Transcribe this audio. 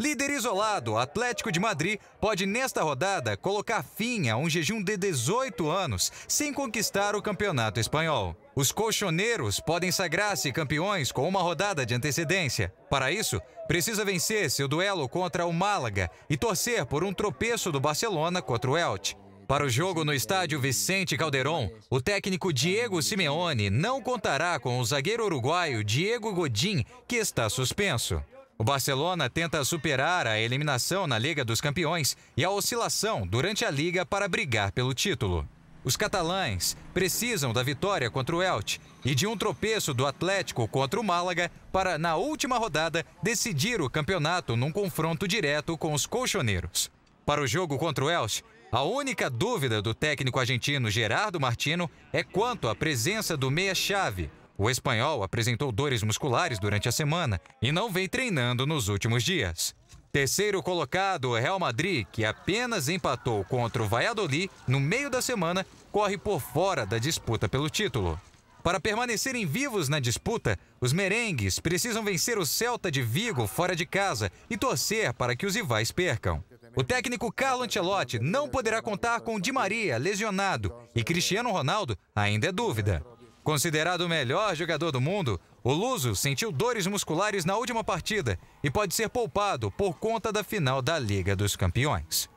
Líder isolado, Atlético de Madrid pode nesta rodada colocar fim a um jejum de 18 anos sem conquistar o campeonato espanhol. Os colchoneiros podem sagrar-se campeões com uma rodada de antecedência. Para isso, precisa vencer seu duelo contra o Málaga e torcer por um tropeço do Barcelona contra o Elche. Para o jogo no estádio Vicente Calderon, o técnico Diego Simeone não contará com o zagueiro uruguaio Diego Godin, que está suspenso. O Barcelona tenta superar a eliminação na Liga dos Campeões e a oscilação durante a Liga para brigar pelo título. Os catalães precisam da vitória contra o Elche e de um tropeço do Atlético contra o Málaga para, na última rodada, decidir o campeonato num confronto direto com os colchoneiros. Para o jogo contra o Elche, a única dúvida do técnico argentino Gerardo Martino é quanto à presença do meia-chave, o espanhol apresentou dores musculares durante a semana e não vem treinando nos últimos dias. Terceiro colocado, Real Madrid, que apenas empatou contra o Valladolid no meio da semana, corre por fora da disputa pelo título. Para permanecerem vivos na disputa, os merengues precisam vencer o Celta de Vigo fora de casa e torcer para que os rivais percam. O técnico Carlo Ancelotti não poderá contar com Di Maria, lesionado, e Cristiano Ronaldo ainda é dúvida. Considerado o melhor jogador do mundo, o Luso sentiu dores musculares na última partida e pode ser poupado por conta da final da Liga dos Campeões.